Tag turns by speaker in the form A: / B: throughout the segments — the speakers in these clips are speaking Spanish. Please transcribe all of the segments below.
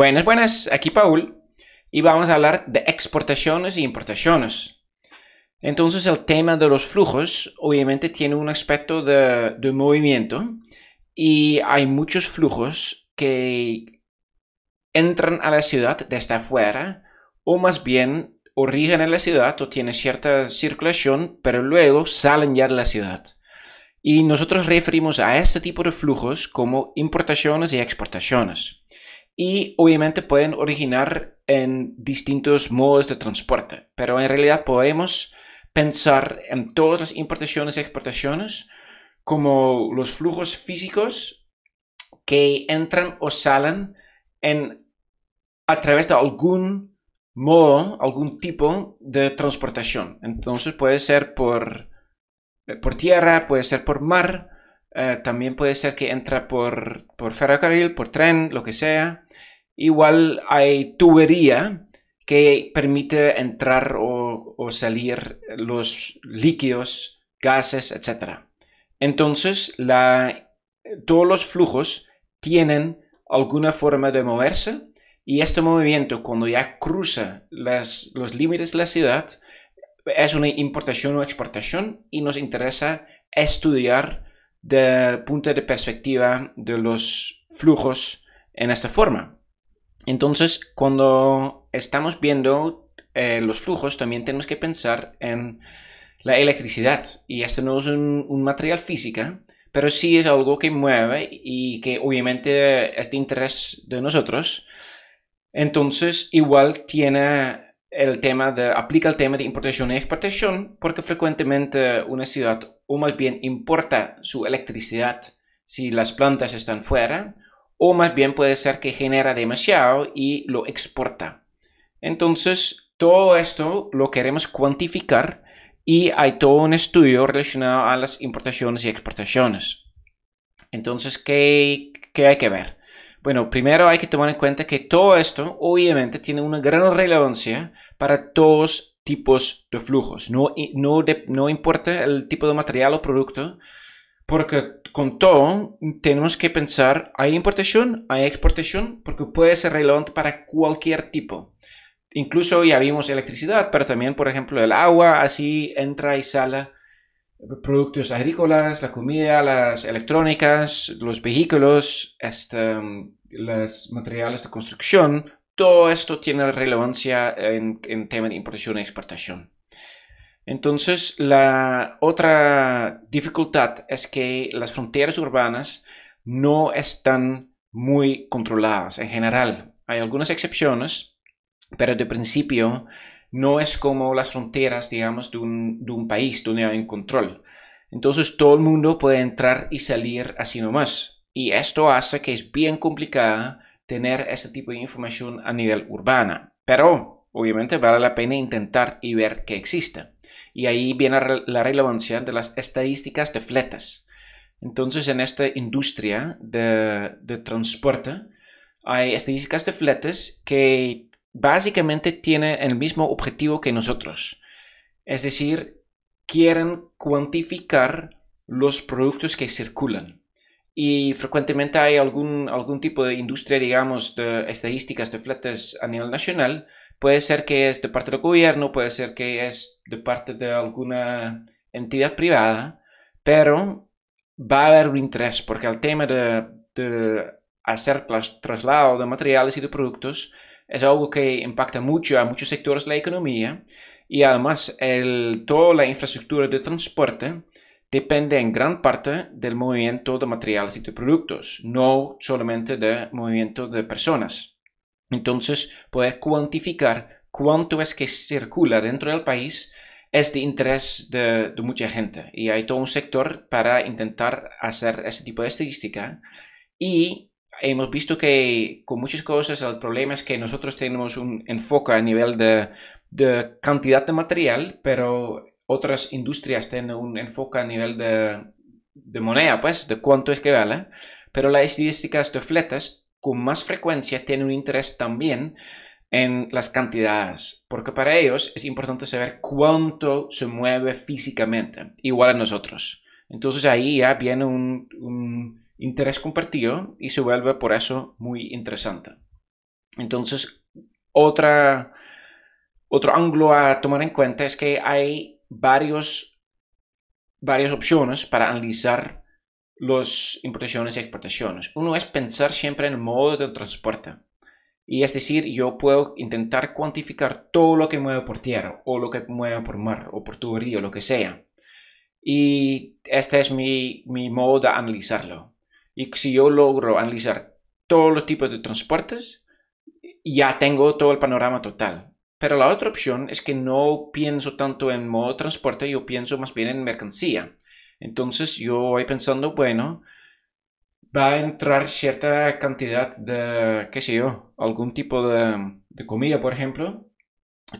A: Buenas, buenas, aquí Paul y vamos a hablar de exportaciones e importaciones. Entonces el tema de los flujos obviamente tiene un aspecto de, movimiento y hay muchos flujos que entran a la ciudad desde afuera o más bien origen en la ciudad o tienen cierta circulación, pero luego salen ya de la ciudad. Y nosotros referimos a este tipo de flujos como importaciones y exportaciones y obviamente pueden originar en distintos modos de transporte, pero en realidad podemos pensar en todas las importaciones y exportaciones como los flujos físicos que entran o salen en, a través de algún modo, algún tipo de transportación. Entonces puede ser por, eh, por tierra, puede ser por mar, eh, también puede ser que entra por, por ferrocarril, por tren, lo que sea. Igual hay tubería que permite entrar o, salir los líquidos, gases, etc. Entonces, todos los flujos tienen alguna forma de moverse y este movimiento cuando ya cruza los límites de la ciudad es una importación o exportación y nos interesa estudiar del punto de perspectiva de los flujos en esta forma. Entonces, cuando estamos viendo eh, los flujos, también tenemos que pensar en la electricidad. Y esto no es un, material física, pero sí es algo que mueve y que obviamente es de interés de nosotros. Entonces, igual tiene el tema de, aplica el tema de importación y exportación, porque frecuentemente una ciudad o más bien importa su electricidad si las plantas están fuera o más bien puede ser que genera demasiado y lo exporta. Entonces, todo esto lo queremos cuantificar y hay todo un estudio relacionado a las importaciones y exportaciones. Entonces, ¿qué, hay que ver? Bueno, primero hay que tomar en cuenta que todo esto obviamente tiene una gran relevancia para todos tipos de flujos. No, no, no importa el tipo de material o producto, porque con todo, tenemos que pensar, hay importación, hay exportación, porque puede ser relevante para cualquier tipo. Incluso ya vimos electricidad, pero también, por ejemplo, el agua, así entra y sale productos agrícolas, la comida, las electrónicas, los vehículos, um, los materiales de construcción. Todo esto tiene relevancia en, en tema de importación y exportación. Entonces, la otra dificultad es que las fronteras urbanas no están muy controladas en general. Hay algunas excepciones, pero de principio no es como las fronteras, digamos, de un, país donde hay un control. Entonces todo el mundo puede entrar y salir así nomás. Y esto hace que es bien complicada tener ese tipo de información a nivel urbana. Pero obviamente vale la pena intentar y ver que existe y ahí viene la relevancia de las estadísticas de fletas. Entonces, en esta industria de, transporte, hay estadísticas de fletes que básicamente tienen el mismo objetivo que nosotros. Es decir, quieren cuantificar los productos que circulan. Y frecuentemente hay algún, algún tipo de industria, digamos, de estadísticas de fletes a nivel nacional Puede ser que es de parte del gobierno, puede ser que es de parte de alguna entidad privada, pero va a haber un interés porque el tema de, hacer traslado de materiales y de productos es algo que impacta mucho a muchos sectores de la economía y además el, toda la infraestructura de transporte depende en gran parte del movimiento de materiales y de productos, no solamente del movimiento de personas. Entonces, poder cuantificar cuánto es que circula dentro del país es de interés de, mucha gente y hay todo un sector para intentar hacer ese tipo de estadística y hemos visto que con muchas cosas el problema es que nosotros tenemos un enfoque a nivel de, cantidad de material pero otras industrias tienen un enfoque a nivel de, moneda pues de cuánto es que vale pero las estadísticas de fletas con más frecuencia tienen un interés también en las cantidades, porque para ellos es importante saber cuánto se mueve físicamente, igual a nosotros. Entonces ahí ya viene un, interés compartido y se vuelve por eso muy interesante. Entonces, otra, otro ángulo a tomar en cuenta es que hay varios, varias opciones para analizar las importaciones y exportaciones. Uno es pensar siempre en el modo de transporte. Y es decir, yo puedo intentar cuantificar todo lo que mueve por tierra, o lo que mueve por mar, o por tubería, o lo que sea. Y este es mi, mi modo de analizarlo. Y si yo logro analizar todos los tipos de transportes, ya tengo todo el panorama total. Pero la otra opción es que no pienso tanto en modo de transporte, yo pienso más bien en mercancía. Entonces yo voy pensando, bueno, va a entrar cierta cantidad de, qué sé yo, algún tipo de, de comida, por ejemplo,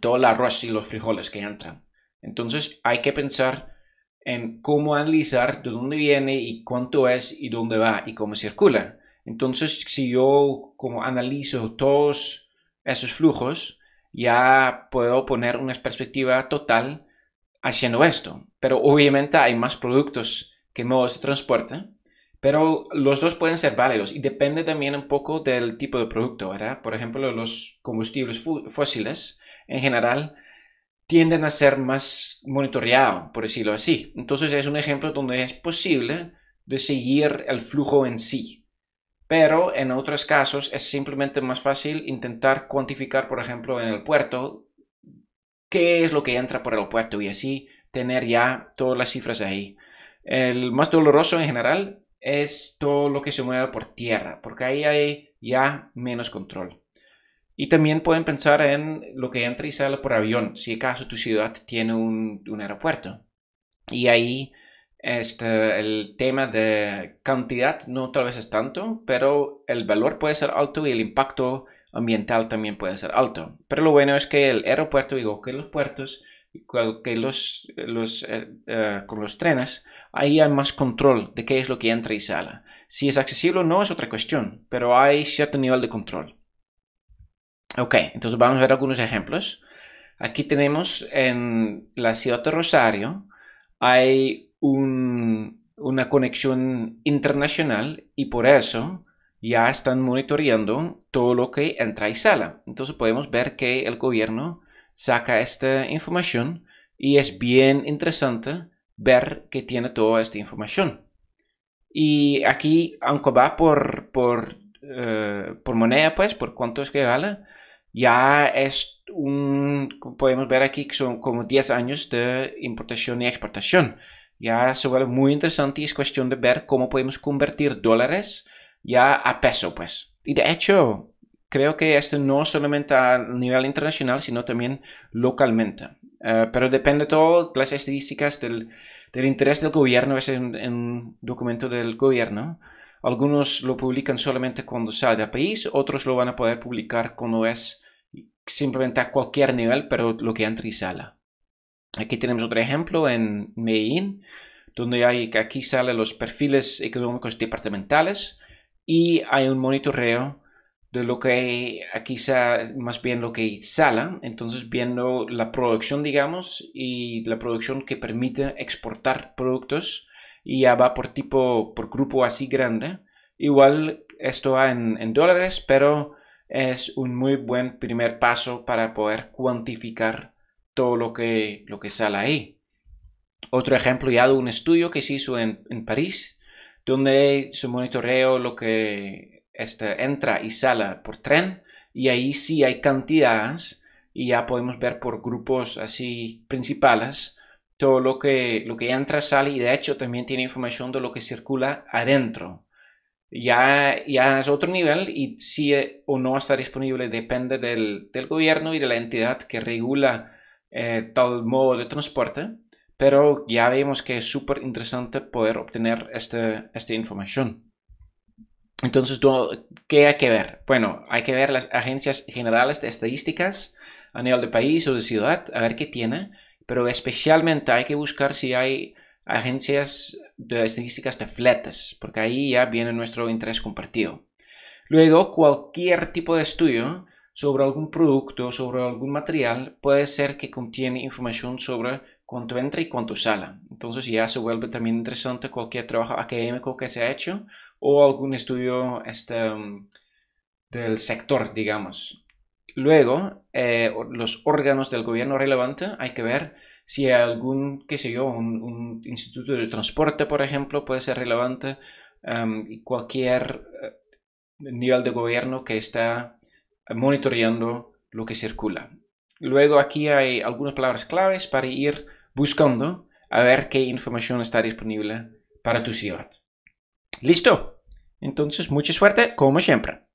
A: todo el arroz y los frijoles que entran. Entonces hay que pensar en cómo analizar de dónde viene y cuánto es y dónde va y cómo circula. Entonces, si yo como analizo todos esos flujos, ya puedo poner una perspectiva total haciendo esto. Pero obviamente hay más productos que modos de transporte, pero los dos pueden ser válidos y depende también un poco del tipo de producto, ¿verdad? Por ejemplo, los combustibles fósiles en general tienden a ser más monitoreados, por decirlo así. Entonces es un ejemplo donde es posible de seguir el flujo en sí. Pero en otros casos es simplemente más fácil intentar cuantificar, por ejemplo, en el puerto qué es lo que entra por el puerto y así tener ya todas las cifras ahí. El más doloroso en general es todo lo que se mueve por tierra, porque ahí hay ya menos control. Y también pueden pensar en lo que entra y sale por avión, si acaso tu ciudad tiene un, un aeropuerto. Y ahí este, el tema de cantidad no tal vez es tanto, pero el valor puede ser alto y el impacto ambiental también puede ser alto. Pero lo bueno es que el aeropuerto, digo que los puertos, que los, eh, eh, con los trenes, ahí hay más control de qué es lo que entra y sale. Si es accesible no es otra cuestión, pero hay cierto nivel de control. Ok, entonces vamos a ver algunos ejemplos. Aquí tenemos en la ciudad de Rosario, hay un, una conexión internacional y por eso ya están monitoreando todo lo que entra y sale. Entonces podemos ver que el gobierno saca esta información y es bien interesante ver que tiene toda esta información. Y aquí, aunque va por, por, eh, por moneda, pues, por cuánto es que vale, ya es un, podemos ver aquí que son como 10 años de importación y exportación. Ya se vuelve muy interesante y es cuestión de ver cómo podemos convertir dólares ya a peso, pues. Y de hecho, creo que esto no solamente a nivel internacional, sino también localmente. Eh, pero depende todo, las estadísticas del, del interés del gobierno, es un, un documento del gobierno. Algunos lo publican solamente cuando sale a país, otros lo van a poder publicar cuando es simplemente a cualquier nivel, pero lo que entra y sale. Aquí tenemos otro ejemplo en Medellín, donde hay, aquí salen los perfiles económicos departamentales, y hay un monitoreo de lo que aquí más bien lo que sala, entonces viendo la producción, digamos, y la producción que permite exportar productos y ya va por tipo, por grupo así grande. Igual esto va en, dólares, pero es un muy buen primer paso para poder cuantificar todo lo que, lo que sale ahí. Otro ejemplo ya de un estudio que se hizo en, en París, donde se monitoreo lo que este, entra y sale por tren y ahí sí hay cantidades y ya podemos ver por grupos así principales todo lo que, lo que entra, sale y de hecho también tiene información de lo que circula adentro. Ya, ya es otro nivel y si eh, o no está disponible depende del, gobierno y de la entidad que regula eh, tal modo de transporte pero ya vemos que es súper interesante poder obtener este, esta información. Entonces, ¿qué hay que ver? Bueno, hay que ver las agencias generales de estadísticas a nivel de país o de ciudad, a ver qué tiene, pero especialmente hay que buscar si hay agencias de estadísticas de fletes, porque ahí ya viene nuestro interés compartido. Luego, cualquier tipo de estudio sobre algún producto, sobre algún material, puede ser que contiene información sobre con tu y con tu sala. Entonces ya se vuelve también interesante cualquier trabajo académico que se ha hecho o algún estudio este, mm, del sector, digamos. Luego, eh, los órganos del gobierno relevante, hay que ver si algún, qué sé yo, un, instituto de transporte, por ejemplo, puede ser relevante, em, y cualquier eh, nivel de gobierno que está monitoreando lo que circula. Luego aquí hay algunas palabras claves para ir buscando a ver qué información está disponible para tu ciudad. ¿Listo? Entonces, mucha suerte, como siempre.